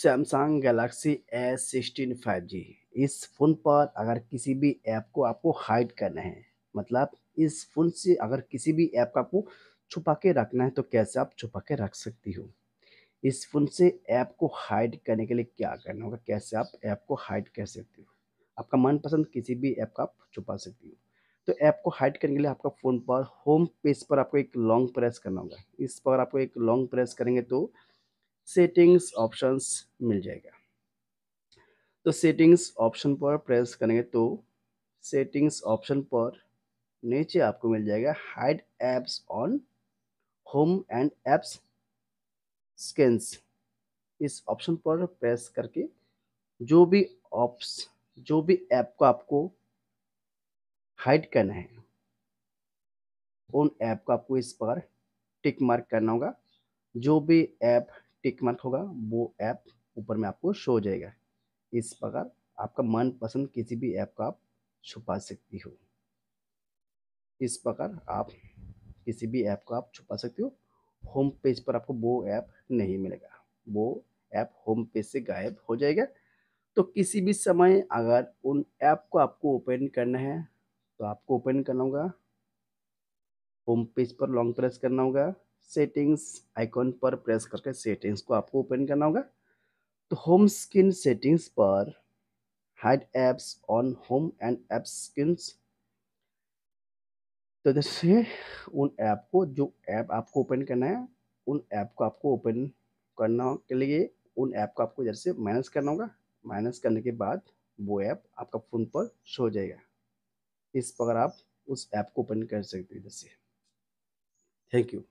Samsung Galaxy S sixteen five G इस phone पर अगर किसी भी ऐप को आपको हाइड करना है मतलब इस फ़ोन से अगर किसी भी ऐप का आपको छुपा के रखना है तो कैसे आप छुपा के रख सकती हो इस फ़ोन से ऐप को हाइड करने के लिए क्या करना होगा कैसे आप ऐप को हाइड कर सकती हो आपका मनपसंद किसी भी ऐप का आप छुपा सकती हो तो ऐप को हाइड करने के लिए आपका फ़ोन पर होम पेज पर आपको एक लॉन्ग प्रेस करना होगा इस पर आपको एक लॉन्ग प्रेस करेंगे तो सेटिंग्स ऑप्शंस मिल जाएगा तो सेटिंग्स ऑप्शन पर प्रेस करेंगे तो सेटिंग्स ऑप्शन पर नीचे आपको मिल जाएगा hide apps on home and apps screens इस ऑप्शन पर प्रेस करके जो भी ऑप्स जो भी ऐप को आपको हाइड करना है उन ऐप को आपको इस पर टिक मार्क करना होगा जो भी ऐप टिक मार्क होगा वो ऐप ऊपर में आपको शो हो जाएगा इस प्रकार आपका मनपसंद किसी भी ऐप का आप छुपा सकती हो इस प्रकार आप किसी भी ऐप को आप छुपा सकते हो होम पेज पर आपको वो ऐप नहीं मिलेगा वो ऐप होम पेज से गायब हो जाएगा तो किसी भी समय अगर उन ऐप को आपको ओपन करना है तो आपको ओपन करना होगा होम पेज पर लॉन्ग प्रेस करना होगा सेटिंग्स आइकॉन पर प्रेस करके सेटिंग्स को आपको ओपन करना होगा तो होम स्क्रीन सेटिंग्स पर hide apps on home and apps screen तो जैसे उन ऐप को जो ऐप आपको ओपन करना है उन ऐप को आपको ओपन करना के लिए उन ऐप को आपको इधर से माइनस करना होगा माइनस करने के बाद वो ऐप आपका फ़ोन पर शो हो जाएगा इस प्रकार आप उस ऐप को ओपन कर सकते हैं जैसे थैंक यू